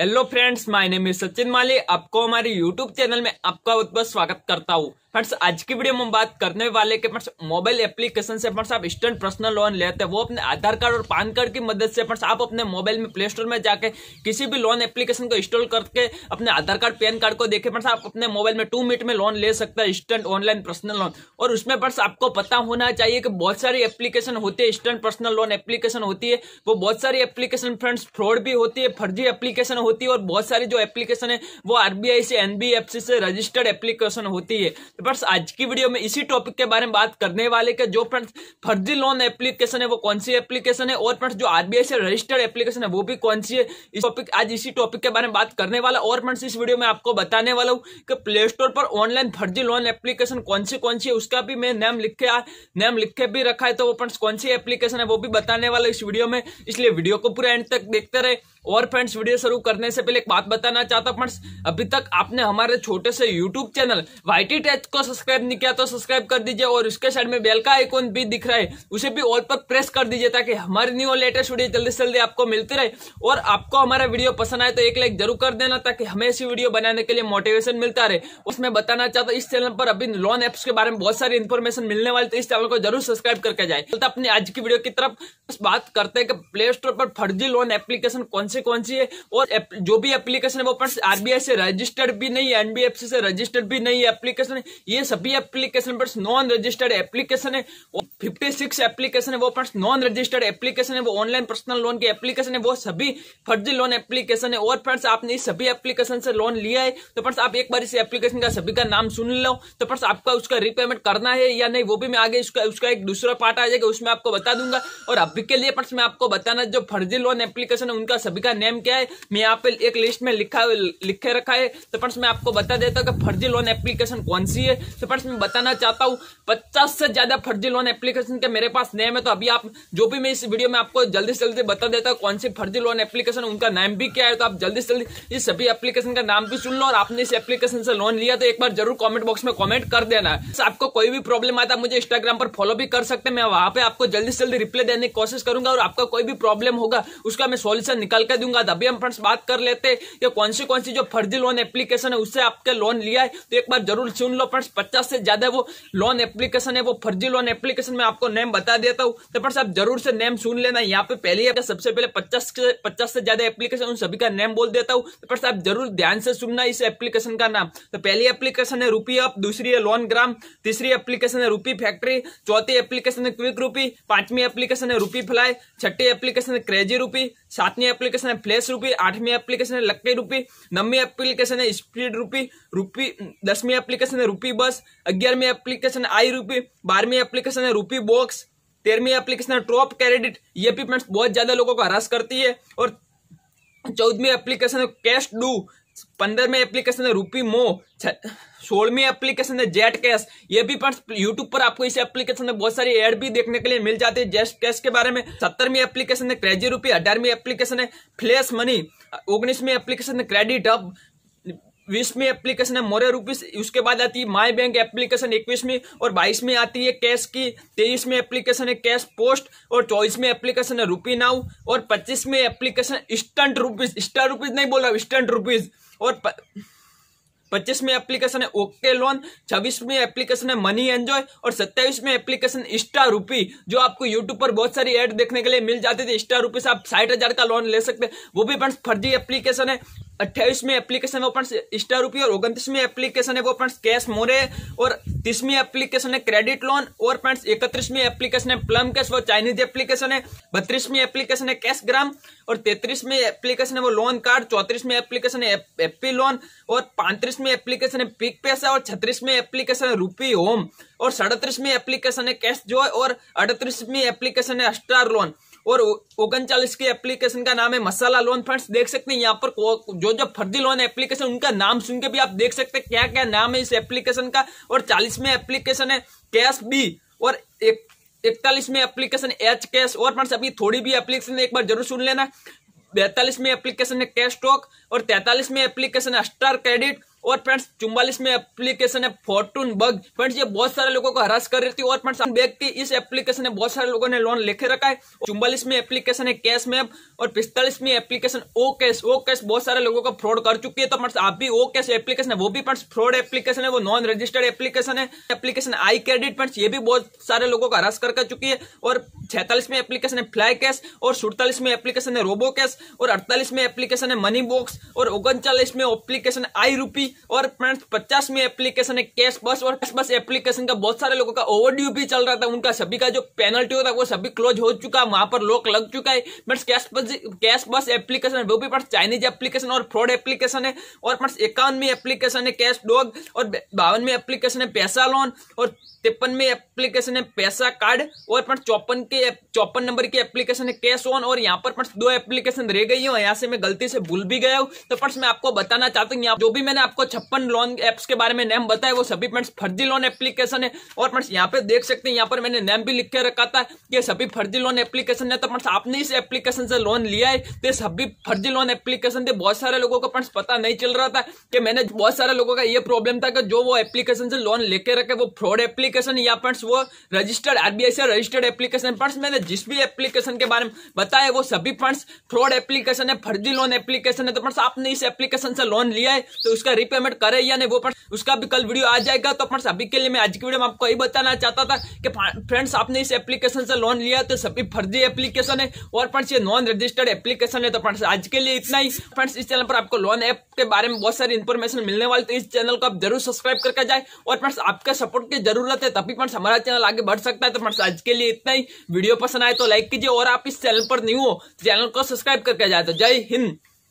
hello friends my name is Sachin Mali आपको हमारे YouTube channel में आपका बहुत बहुत स्वागत करता हूँ फ्रेंड्स आज की वीडियो में हम बात करने वाले के फ्रेंड्स मोबाइल एप्लीकेशन से फ्रेंड्स आप इंस्टेंट पर्सनल लोन लेते हैं वो अपने आधार कार्ड और पान कार्ड की मदद से फ्रेंड्स आप अपने मोबाइल में प्ले स्टोर में जाके किसी भी लोन एप्लीकेशन को इंस्टॉल करके अपने आधार कार्ड पैन कार्ड को देखे फ्रेंड्स आप अपने मोबाइल में टू मिनट में लोन ले सकते हैं इंस्टेंट ऑनलाइन पर्सनल लोन और उसमें फ्रेंड्स आपको पता होना चाहिए कि बहुत सारी एप्लीकेशन होती है इंस्टेंट पर्सनल लोन एप्लीकेशन होती है वो बहुत सारी एप्लीकेशन फ्रेंड्स फ्रॉड भी होती है फर्जी एप्लीकेशन होती है और बहुत सारी जो एप्लीकेशन है वो आरबीआई से एनबीएफसी से रजिस्टर्ड एप्लीकेशन होती है फ्रेंड्स आज की वीडियो में इसी टॉपिक के बारे में बात करने वाले के जो फ्रेंड्स फर्जी लोन एप्लीकेशन है वो कौन सी एप्लीकेशन है और फ्रेंड्स जो आरबीआई से रजिस्टर्ड एप्लीकेशन है वो भी कौन सी है इस टॉपिक आज इसी टॉपिक के बारे में बात करने वाला और फ्रेंड्स इस वीडियो में आपको बताने वाला हूँ कि प्ले स्टोर पर ऑनलाइन फर्जी लोन एप्लीकेशन कौन सी कौन सी है उसका भी मैं नेम लिख के नेम लिख के भी रखा है तो वो फ्रेंड्स कौन सी एप्लीकेशन है वो भी बताने वाला इस वीडियो में इसलिए वीडियो को पूरा एंड तक देखते रहे और फ्रेंड्स वीडियो शुरू करने से पहले एक बात बताना चाहता हूँ फ्रेंड्स अभी तक आपने हमारे छोटे से YouTube channel Y T tech को सब्सक्राइब नहीं किया तो सब्सक्राइब कर दीजिए और उसके साइड में बेल का आइकॉन भी दिख रहा है उसे भी ऑल पर प्रेस कर दीजिए ताकि हमारी न्यू लेटेस्ट वीडियो जल्दी से जल्दी आपको मिलती रहे और आपको हमारा वीडियो पसंद आए तो एक लाइक जरूर कर देना ताकि हमें ऐसी वीडियो बनाने के लिए मोटिवेशन मिलता रहे उसमें बताना चाहता हूँ इस चैनल पर अभी लोन एप्स के बारे में बहुत सारी इन्फॉर्मेशन मिलने वाली तो इस चैनल को जरूर सब्सक्राइब करके जाए तो अपनी आज की वीडियो की तरफ बात करते हैं कि प्ले स्टोर पर फर्जी लोन एप्लीकेशन कौन सी कौन सी है और जो भी एप्लीकेशन है वो आरबीआई से रजिस्टर्ड भी नहीं है एनबीएफसी से रजिस्टर्ड भी नहीं है एप्लीकेशन ये सभी एप्लीकेशन पर नॉन रजिस्टर्ड एप्लीकेशन है और फिफ्टी सिक्स एप्लीकेशन है वो फ्रेंड्स नॉन रजिस्टर्ड एप्लीकेशन है वो ऑनलाइन पर्सनल लोन की एप्लीकेशन है वो सभी फर्जी लोन एप्लीकेशन है और फ्रेंड्स आपने इस सभी एप्लीकेशन से लोन लिया है तो फ्रेंड्स आप एक बार इस एप्लीकेशन का सभी का नाम सुन लो तो फ्रेंड्स आपका उसका रिपेमेंट करना है या नहीं वो भी मैं आगे उसका उसका एक दूसरा पार्ट आ जाएगा उसमें आपको बता दूंगा और अभी के लिए फ्रेंड्स मैं आपको बताना जो फर्जी लोन एप्लीकेशन है उनका सभी का नेम क्या है मैं यहाँ पे एक लिस्ट में लिखा लिखे रखा है तो फ्रेंड्स मैं आपको बता देता हूँ कि फर्जी लोन एप्लीकेशन कौन सी है तो फ्रेंड्स मैं बताना चाहता हूँ पचास से ज्यादा फर्जी लोन एप्लीकेशन एप्लीकेशन के मेरे पास नेम है तो अभी आप जो भी मैं इस वीडियो में आपको जल्दी से जल्दी बता देता हूँ कौन सी फर्जी लोन एप्लीकेशन उनका नाम भी क्या है तो आप जल्दी से जल्दी इस सभी एप्लीकेशन का नाम भी सुन लो और आपने इस एप्लीकेशन से लोन लिया तो एक बार जरूर कॉमेंट बॉक्स में कॉमेंट कर देना है आपको कोई भी प्रॉब्लम आता है मुझे इंस्टाग्राम पर फॉलो भी कर सकते हैं मैं वहां पे आपको जल्दी से जल्दी रिप्लाई देने की कोशिश करूंगा और आपका कोई भी प्रॉब्लम होगा उसका मैं सोल्यूशन निकाल कर दूंगा अभी हम फ्रेंड्स बात कर लेते हैं कौन सी कौन सी जो फर्जी लोन एप्लीकेशन है उससे आपके लोन लिया है तो एक बार जरूर सुन लो फ्रेंड्स पचास से ज्यादा वो लोन एप्लीकेशन है वो फर्जी लोन एप्लीकेशन मैं आपको नेम बता देता हूँ तो पर साहब जरूर से नेम सुन लेना यहाँ पे पहले ही सबसे पहले पचास से पचास से ज्यादा एप्लीकेशन उन सभी का नेम बोल देता हूँ तो पर साहब जरूर ध्यान से सुनना इस एप्लीकेशन का नाम तो पहली एप्लीकेशन है रूपी अप दूसरी है लोन ग्राम तीसरी एप्लीकेशन है रूपी फैक्ट्री चौथी एप्लीकेशन है क्विक रूपी पांचवी एप्लीकेशन है रूपी फ्लाई छठी एप्लीकेशन है क्रेजी रूपी सातवीं एप्लीकेशन है फ्लैश रूपी आठवीं एप्लीकेशन है लक्की रूपी नौवीं एप्लीकेशन है स्पीड रूपी रूपी दसवीं एप्लीकेशन है रूपी बस ग्यारहवीं एप्लीकेशन आई रूपी बारहवीं एप्लीकेशन है रूपी यूपी बॉक्स तेरहवीं एप्लीकेशन टॉप क्रेडिट ये भी फ्रेंड्स बहुत ज्यादा लोगों को हरास करती है और चौदहवीं एप्लीकेशन है कैश डू पंद्रहवीं एप्लीकेशन है रूपी मो सोलहवीं एप्लीकेशन है जेट कैश ये भी फ्रेंड्स यूट्यूब पर आपको इस एप्लीकेशन में बहुत सारी एड भी देखने के लिए मिल जाती है जेट कैश के बारे में सत्तरवीं एप्लीकेशन है क्रेजी रूपी अठारहवीं एप्लीकेशन है फ्लैश मनी उन्नीसवीं एप्लीकेशन है क्रेडिट अब बीसवीं एप्लीकेशन है मोरे रूपीज उसके बाद आती है माई बैंक एप्लीकेशन इक्कीसवीं और बाईसवीं आती है कैश की तेईसवीं एप्लीकेशन है कैश पोस्ट और चौबीसवीं एप्लीकेशन है रूपी नाउ और पच्चीसवीं application instant rupees star rupees नहीं बोला इंस्टेंट रूपीज और प... पच्चीसवीं एप्लीकेशन है ओके लोन छब्बीसवीं एप्लीकेशन है मनी एंजॉय और सत्ताईसवीं एप्लीकेशन स्टार रूपी जो आपको यूट्यूब पर बहुत सारी एड देखने के लिए मिल जाती थी स्टार रूपी से आप साठ हजार का लोन ले सकते हैं वो भी फ्रेंड्स फर्जी एप्लीकेशन है अट्ठाईस में एप्लीकेशन ओपन स्टार रुपये और उनतीसवीं एप्लीकेशन है वो फ्रेंड्स कैश मोरे और तीसवीं एप्लीकेशन है क्रेडिट लोन और फ्रेंड्स इकतीसवीं एप्लीकेशन है प्लम कैश वो चाइनीज एप्लीकेशन है बत्तीसवीं एप्लीकेशन है कैश ग्राम और तैतीस एप्लीकेशन है वो लोन कार्ड चौतीसवीं एप्लीकेशन है एप्पी लोन और पैंतीसवीं एप्लीकेशन है पिक पैसा और छत्तीसवीं एप्लीकेशन है रूपी होम और सड़तीसवीं एप्लीकेशन है कैश जो और अड़तीसवीं एप्लीकेशन है स्टार लोन और ओगनचालीस की एप्लीकेशन का नाम है मसाला लोन फंड्स देख सकते हैं यहाँ पर जो जो फर्जी लोन एप्लीकेशन उनका नाम सुन के भी आप देख सकते हैं क्या क्या नाम है इस एप्लीकेशन का और चालीस में एप्लीकेशन है कैश बी और इकतालीस में एप्लीकेशन एच कैश और फंड अभी थोड़ी भी एप्लीकेशन एक बार जरूर सुन लेना बैतालीस में एप्लीकेशन है कैश स्टॉक और तैतालीस में एप्लीकेशन है स्टार क्रेडिट और फ्रेंड्स चुम्बालीस में एप्लीकेशन है फोर्टून बग फ्रेंड्स ये बहुत सारे लोगों को हरास कर रही थी और फ्रेंड्स बैग की इस एप्लीकेशन में बहुत सारे लोगों ने लोन लेके रखा है चुम्बालीस में एप्लीकेशन है कैश मैप और पिस्तालीस में application O cash O cash बहुत सारे लोगों को फ्रॉड कर चुकी है तो फ्रेंड्स आप भी ओ कैश एप्लीकेशन है वो भी फ्रेंड्स फ्रॉड एप्लीकेशन है वो नॉन रजिस्टर्ड एप्लीकेशन है एप्लीकेशन आई क्रेडिट फ्रेंड्स ये भी बहुत सारे लोगों को हरास कर चुकी है और छैतालीस में एप्लीकेशन है फ्लाई कैश और सुड़तालीस में एप्लीकेशन है रोबो कैश और अड़तालीस में एप्लीकेशन है मनी बॉक्स और उनचालीस में एप्लीकेशन आई रूपी और फ्रेंड्स पचासवीं एप्लीकेशन है कैश बस और कैश बस एप्लीकेशन का बहुत सारे लोगों का ओवरड्यू भी चल रहा था उनका सभी का जो पेनल्टी होता वो सभी क्लोज हो चुका है वहां पर लोक लग चुका है friends cash bus cash bus application है वो भी फ्रेंड्स चाइनीज एप्लीकेशन और फ्रॉड एप्लीकेशन है और फ्रेंड्स इक्यावनवी एप्लीकेशन है कैश डॉग और बावनवी एप्लीकेशन है पैसा लोन और तिरपन में एप्लीकेशन है पैसा कार्ड और फ्रेंड्स चौपन के चौपन नंबर की एप्लीकेशन है कैश ऑन और यहाँ पर फ्रेंड्स दो एप्लीकेशन रह गई है यहाँ से मैं गलती से भूल भी गया हूँ तो फ्रेंड्स मैं आपको बताना चाहता हूँ जो भी मैंने आपको आपको छप्पन लोन एप्स के बारे में नेम बताया वो सभी फ्रेंड्स फर्जी लोन एप्लीकेशन है और फ्रेंड्स यहाँ पे देख सकते हैं यहाँ पर मैंने नेम भी लिख के रखा था ये सभी फर्जी लोन एप्लीकेशन है तो फ्रेंड्स आपने इस एप्लीकेशन से लोन लिया है तो सभी फर्जी लोन एप्लीकेशन थे बहुत सारे लोगों को फ्रेंड्स पता नहीं चल रहा था कि मैंने बहुत सारे लोगों का ये प्रॉब्लम था कि जो वो एप्लीकेशन से लोन लेके रखे वो फ्रॉड एप्लीकेशन या फ्रेंड्स वो रजिस्टर्ड आरबीआई से रजिस्टर्ड एप्लीकेशन फ्रेंड्स मैंने जिस भी एप्लीकेशन के बारे में बताया वो सभी फ्रेंड्स फ्रॉड एप्लीकेशन है फर्जी लोन एप्लीकेशन है तो फ्रेंड्स आपने इस एप्लीकेशन से लोन लिया है तो उसका पेमेंट करे या नहीं वो पर उसका भी कल वीडियो आ जाएगा तो फ्रेंड्स अभी के लिए मैं आज की वीडियो में आपको यही बताना चाहता था कि फ्रेंड्स आपने इस एप्लीकेशन से लोन लिया तो सभी फर्जी एप्लीकेशन है और फ्रेंड्स ये नॉन रजिस्टर्ड एप्लीकेशन है तो फ्रेंड्स आज के लिए इतना ही फ्रेंड्स इस चैनल पर आपको लोन ऐप के बारे में बहुत सारी इन्फॉर्मेशन मिलने वाली तो इस चैनल को आप जरूर सब्सक्राइब करके जाए और फ्रेंड्स आपके सपोर्ट की जरूरत है तभी फ्रेंड्स हमारा चैनल आगे बढ़ सकता है तो फ्रेंड्स आज के लिए इतना ही वीडियो पसंद आए तो लाइक कीजिए और आप इस चैनल पर न्यू हो चैनल को सब्सक्राइब करके जाए तो जय हिंद